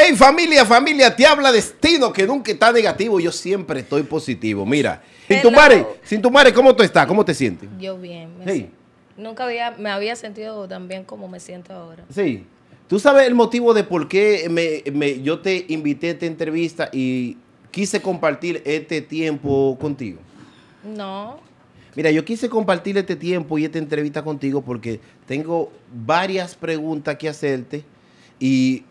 Hey familia, familia, te habla destino que nunca está negativo. Yo siempre estoy positivo. Mira, sin tu madre, sin tu madre, ¿cómo tú estás? ¿Cómo te sientes? Yo bien. Me Nunca había, me había sentido tan bien como me siento ahora. Sí. ¿Tú sabes el motivo de por qué yo te invité a esta entrevista y quise compartir este tiempo contigo? No. Mira, yo quise compartir este tiempo y esta entrevista contigo porque tengo varias preguntas que hacerte y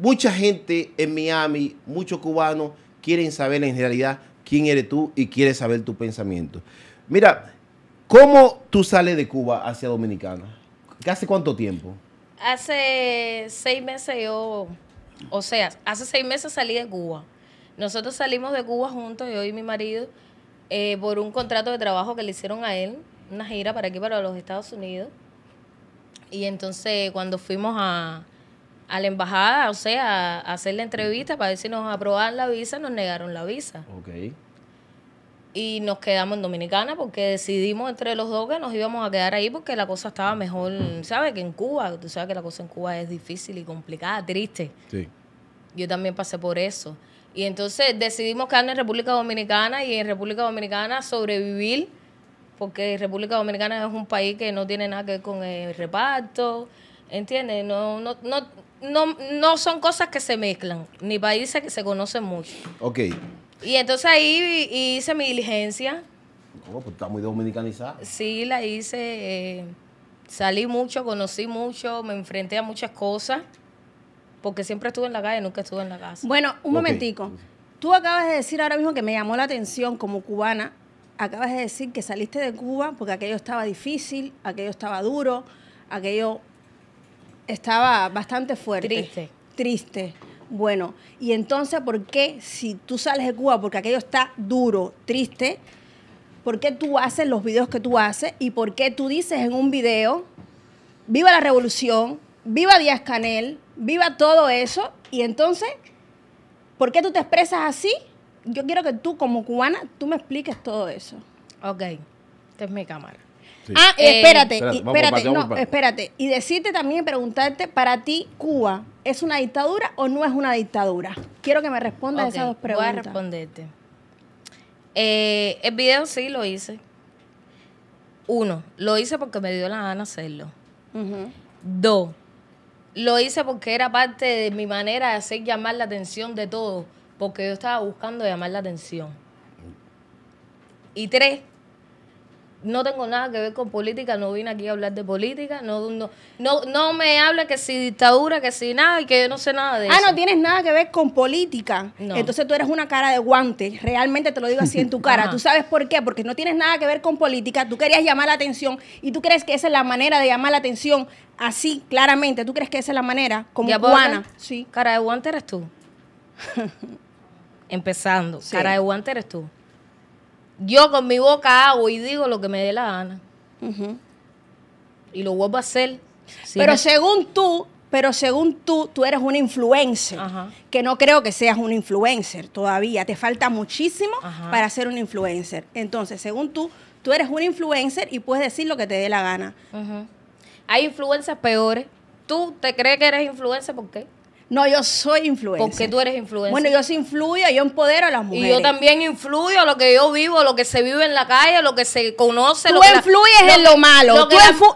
Mucha gente en Miami, muchos cubanos quieren saber en realidad quién eres tú y quieren saber tu pensamiento. Mira, ¿cómo tú sales de Cuba hacia Dominicana? ¿Hace cuánto tiempo? Hace seis meses yo, o sea, hace seis meses salí de Cuba. Nosotros salimos de Cuba juntos, yo y mi marido, eh, por un contrato de trabajo que le hicieron a él, una gira para aquí, para los Estados Unidos. Y entonces cuando fuimos a, a la embajada, o sea, a hacer la entrevista para ver si nos aprobaban la visa, nos negaron la visa. Ok. Y nos quedamos en Dominicana porque decidimos entre los dos que nos íbamos a quedar ahí porque la cosa estaba mejor, ¿sabes? Que en Cuba. Tú sabes que la cosa en Cuba es difícil y complicada, triste. Sí. Yo también pasé por eso. Y entonces decidimos quedarnos en República Dominicana y en República Dominicana sobrevivir porque República Dominicana es un país que no tiene nada que ver con el reparto ¿Entiendes? No, no, no, no, son cosas que se mezclan, ni países que se conocen mucho. Ok. Y entonces ahí hice mi diligencia. ¿Cómo? Oh, pues está muy dominicanizada. Sí, la hice. Eh, salí mucho, conocí mucho, me enfrenté a muchas cosas. Porque siempre estuve en la calle, nunca estuve en la casa. Bueno, un momentico. Tú acabas de decir ahora mismo que me llamó la atención como cubana. Acabas de decir que saliste de Cuba porque aquello estaba difícil, aquello estaba duro, aquello estaba bastante fuerte. Triste. Triste. Bueno, y entonces, ¿por qué si tú sales de Cuba, porque aquello está duro, triste, ¿por qué tú haces los videos que tú haces y por qué tú dices en un video, viva la revolución, viva Díaz Canel, viva todo eso? Y entonces, ¿por qué tú te expresas así? Yo quiero que tú, como cubana, tú me expliques todo eso. Ok, esta es mi cámara. Ah, eh, espérate, espérate, espérate, no, espérate. Y decirte también, preguntarte, para ti, Cuba, ¿es una dictadura o no es una dictadura? Quiero que me respondas esas dos preguntas. Voy a responderte. Eh, el video sí lo hice. Uno, lo hice porque me dio la gana hacerlo. Dos, lo hice porque era parte de mi manera de hacer llamar la atención de todo, porque yo estaba buscando llamar la atención. Y tres, no tengo nada que ver con política, no vine aquí a hablar de política, no, no, no, me habla que si dictadura, que si nada, y que yo no sé nada de eso. Ah, no tienes nada que ver con política. Entonces tú eres una cara de guante, realmente te lo digo así en tu cara. ¿Tú sabes por qué? Porque no tienes nada que ver con política, tú querías llamar la atención y tú crees que esa es la manera de llamar la atención así, claramente. ¿Tú crees que esa es la manera? Como guana. Sí. Cara de guante eres tú. Empezando, cara de guante eres tú. Yo con mi boca hago y digo lo que me dé la gana. Y lo vuelvo a hacer. Pero según tú, pero según tú, tú eres una influencer, que no creo que seas un influencer todavía, te falta muchísimo para ser un influencer. Entonces, según tú, tú eres un influencer y puedes decir lo que te dé la gana. Hay influencers peores. ¿Tú te crees que eres influencer por qué? No, yo soy influencer. Porque tú eres influencer. Bueno, yo soy influyo, yo empodero a las mujeres. Y yo también influyo lo que yo vivo, lo que se vive en la calle, lo que se conoce. Tú influyes en lo, malo,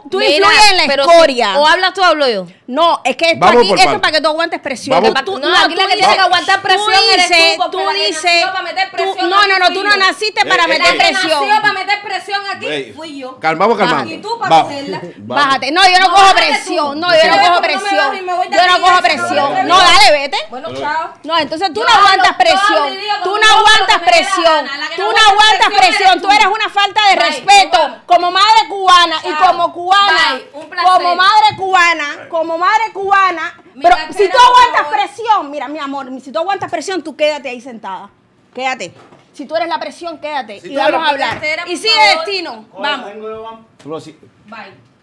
tú, influyes en la escoria. ¿O hablas tú o hablo yo? No, es que esto aquí, es para que tú aguantes presión. no, aquí la que tiene que aguantar presión dices, eres tú. Tú dices, no, no, no, tú no naciste para meter presión. Que para meter presión aquí fui yo. Calmamos, calmamos. Y tú para Bájate. No, yo no cojo presión. No, yo no cojo presión. Yo no cojo presión. No, dale, vete. Bueno, chao. No, entonces tú no, aguantas presión. Tú no aguantas presión. Tú no aguantas presión. Tú eres una falta de respeto como madre cubana y como cubana. Como madre cubana, como madre cubana. Pero si tú aguantas presión, mira, mi amor, si tú aguantas presión, tú quédate ahí sentada. Quédate. Si tú eres la presión, quédate. y vamos a hablar. y sigue destino. Vamos. Bye.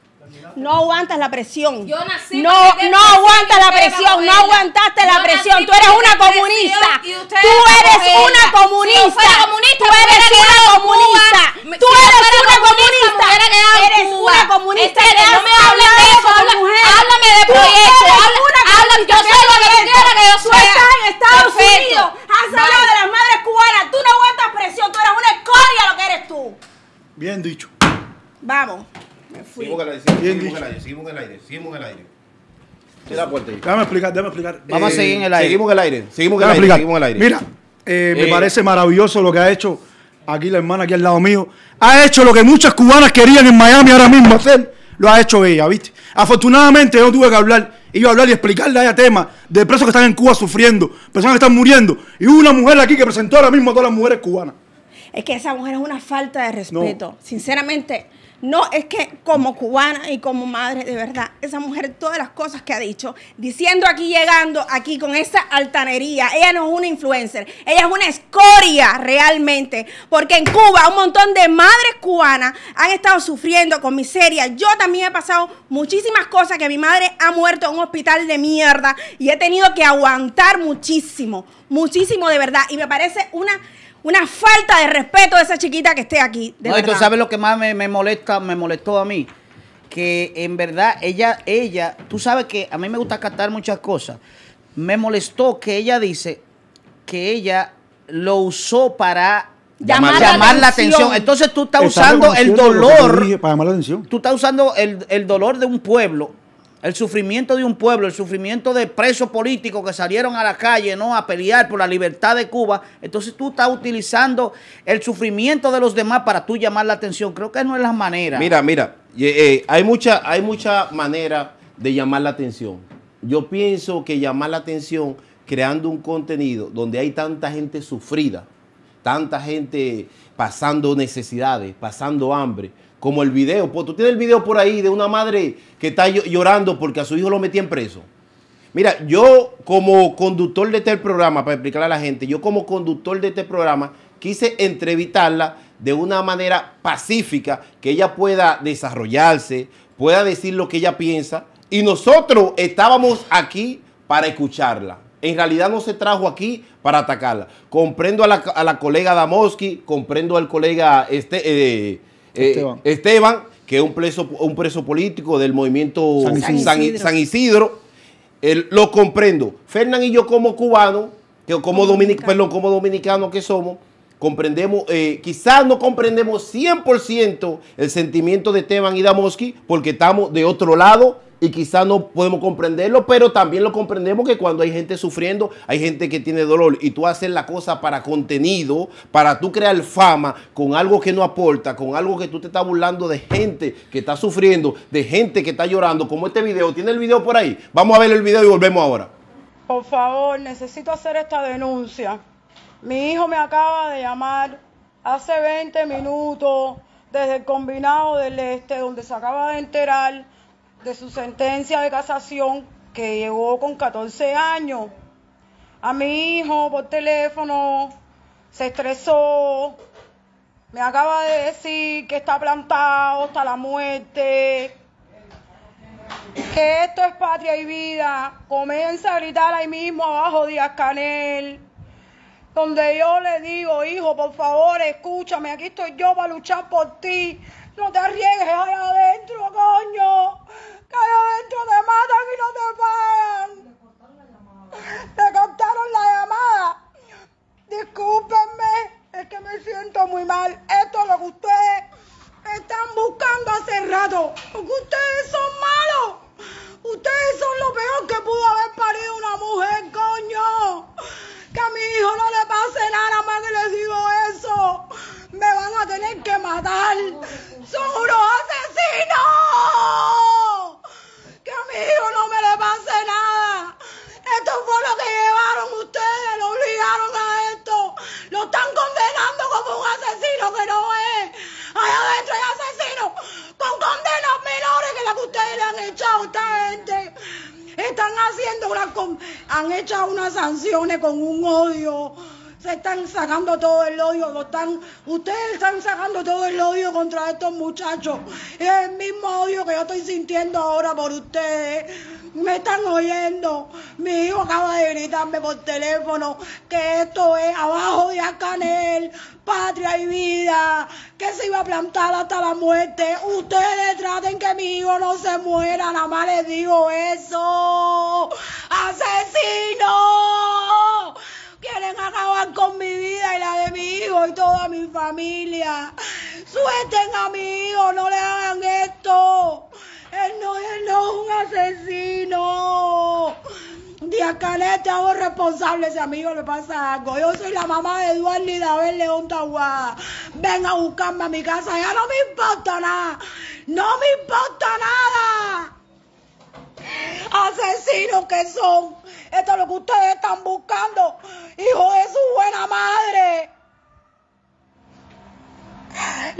No aguantas la presión. Yo nací no, no aguantas la presión. No aguantaste la presión. Tú eres una comunista. Tú eres una comunista. Tú eres este, una comunista. Tú eres una comunista. Eres una comunista. No me hables de eso. Háblame de proyecto. Háblame. Yo soy lo que quiera que yo soy. Tú estás en Estados Unidos. Has hablado de las madres cubanas. Tú no aguantas presión. Tú eres una escoria lo que eres tú. Bien dicho. Vamos. Seguimos en el aire, seguimos en el aire, seguimos en el aire, seguimos puerta Déjame explicar, déjame explicar. Vamos a eh, seguir en el aire. Seguimos en el aire, seguimos en el aire, Mira, eh, me eh. parece maravilloso lo que ha hecho aquí la hermana, aquí al lado mío. Ha hecho lo que muchas cubanas querían en Miami ahora mismo hacer. Lo ha hecho ella, ¿viste? Afortunadamente yo tuve que hablar iba a hablar y explicarle a ella temas de presos que están en Cuba sufriendo, personas que están muriendo. Y una mujer aquí que presentó ahora mismo a todas las mujeres cubanas. Es que esa mujer es una falta de respeto. Sinceramente, no, es que como cubana y como madre, de verdad, esa mujer, todas las cosas que ha dicho, diciendo aquí, llegando aquí con esa altanería, ella no es una influencer, ella es una escoria realmente, porque en Cuba un montón de madres cubanas han estado sufriendo con miseria. Yo también he pasado muchísimas cosas, que mi madre ha muerto en un hospital de mierda y he tenido que aguantar muchísimo, muchísimo de verdad, y me parece una una falta de respeto de esa chiquita que esté aquí. no, tú sabes lo que más me, molesta, me molestó a mí. Que en verdad ella, ella, tú sabes que a mí me gusta captar muchas cosas. Me molestó que ella dice que ella lo usó para llamar, la, atención. Entonces tú estás, usando el dolor. Para llamar la atención. Tú estás usando el, el dolor de un pueblo el sufrimiento de un pueblo, el sufrimiento de presos políticos que salieron a la calle ¿no? a pelear por la libertad de Cuba. Entonces tú estás utilizando el sufrimiento de los demás para tú llamar la atención. Creo que no es la manera. Mira, mira, eh, eh, hay mucha, hay mucha manera de llamar la atención. Yo pienso que llamar la atención creando un contenido donde hay tanta gente sufrida, tanta gente pasando necesidades, pasando hambre, como el video. Pues, tú tienes el video por ahí de una madre que está llorando porque a su hijo lo en preso. Mira, yo como conductor de este programa, para explicarle a la gente, yo como conductor de este programa quise entrevistarla de una manera pacífica, que ella pueda desarrollarse, pueda decir lo que ella piensa. Y nosotros estábamos aquí para escucharla. En realidad no se trajo aquí para atacarla. Comprendo a la, colega Damoski, comprendo al colega este, eh, eh, Esteban. que es un preso, un preso político del movimiento San Isidro. lo comprendo. Fernán y yo como cubanos, como, dominicanos como dominicano que somos, comprendemos, eh, quizás no comprendemos 100% el sentimiento de Esteban y Damoski porque estamos de otro lado y quizás no podemos comprenderlo, pero también lo comprendemos que cuando hay gente sufriendo, hay gente que tiene dolor y tú haces la cosa para contenido, para tú crear fama con algo que no aporta, con algo que tú te estás burlando de gente que está sufriendo, de gente que está llorando, como este video. ¿Tiene el video por ahí? Vamos a ver el video y volvemos ahora. Por favor, necesito hacer esta denuncia. Mi hijo me acaba de llamar hace 20 minutos desde el combinado del este, donde se acaba de enterar de su sentencia de casación que llegó con 14 años. A mi hijo por teléfono se estresó, me acaba de decir que está plantado hasta la muerte, que esto es patria y vida. Comienza a gritar ahí mismo abajo de Canel donde yo le digo, hijo, por favor, escúchame, aquí estoy yo para luchar por ti. No te arriesgues allá adentro, coño que de te matan y no te pagan. Te cortaron la llamada. Discúlpenme, es que me siento muy mal. Esto es lo que ustedes están buscando hace rato. Porque ustedes son malos. Ustedes son lo peor que pudo haber parido una mujer. están haciendo una han hecho unas sanciones con un odio. Se están sacando todo el odio, ustedes están sacando todo el odio contra estos muchachos. Es el mismo odio que yo estoy sintiendo ahora por ustedes me están oyendo. Mi hijo acaba de gritarme por teléfono que esto es abajo de Acanel, patria y vida, que se iba a plantar hasta la muerte. Ustedes traten que mi hijo no se muera, nada más les digo eso. ¡Asesino! Quieren acabar con mi vida y la de mi hijo y toda mi familia. Suelten a mi hijo, no le hagan esto. él no es un asesino este hago responsable, si amigo le pasa algo. Yo soy la mamá de Eduardo y David León Taguada. Ven a buscarme a mi casa, ya no me importa nada. No me importa nada. Asesinos que son. Esto es lo que ustedes están buscando. Hijo de su buena madre.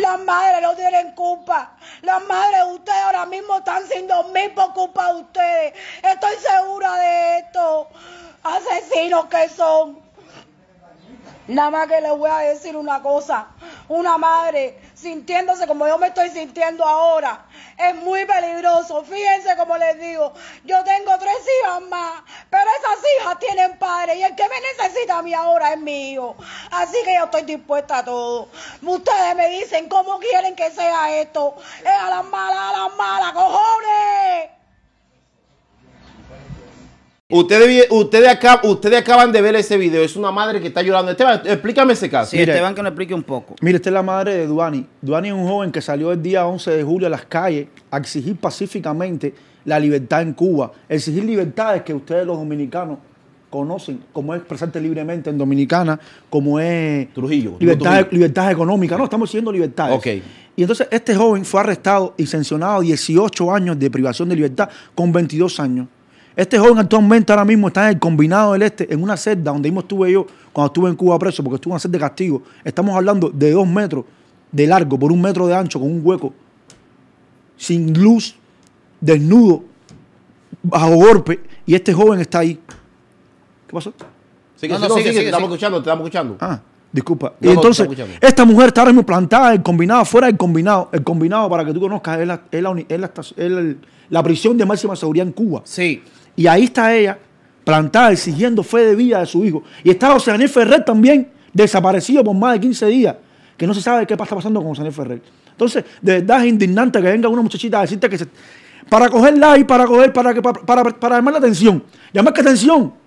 Las madres no tienen culpa. Las madres ustedes ahora mismo están sin dormir por culpa de ustedes. Estoy segura de esto. Asesinos que son. Nada más que les voy a decir una cosa. Una madre sintiéndose como yo me estoy sintiendo ahora. Es muy peligroso. Fíjense como les digo, yo tengo tres hijas más, pero esas hijas tienen padres y el que me necesita a mí ahora es mío. Así que yo estoy dispuesta a todo. Ustedes me dicen cómo quieren que sea esto. Es a las malas, a las malas, cojones. Ustedes, ustedes, ustedes acaban de ver ese video. Es una madre que está llorando. Esteban, explícame ese caso. Esteban que me explique un poco. Mire, esta es la madre de Duani. Duani es un joven que salió el día 11 de julio a las calles a exigir pacíficamente la libertad en Cuba. Exigir libertades que ustedes los dominicanos conocen, como es expresarte libremente en Dominicana, como es... Trujillo. E-, libertad, económica. No, estamos exigiendo libertades. Ok. Y entonces este joven fue arrestado y sancionado 18 años de privación de libertad con 22 años. Este joven actualmente ahora mismo está en el combinado del este, en una celda donde mismo estuve yo cuando estuve en Cuba preso, porque estuve en una celda de castigo. Estamos hablando de dos metros de largo por un metro de ancho con un hueco, sin luz, desnudo, bajo golpe, y este joven está ahí. ¿Qué pasó? Sí, sí, sigue, te estamos escuchando, te estamos escuchando. Ah, disculpa. y entonces, esta mujer está ahora mismo plantada el combinado, fuera del combinado. El combinado, para que tú conozcas, es la, es es la prisión de máxima seguridad en Cuba. Sí. Y ahí está ella, plantada, exigiendo fe de vida de su hijo. Y está José Daniel Ferrer también, desaparecido por más de 15 días, que no se sabe qué pasa pasando con José Daniel Ferrer. Entonces, de verdad es indignante que venga una muchachita a decirte que se, para cogerla y para coger, para, que, para, para, para llamar la atención. Llamar que atención.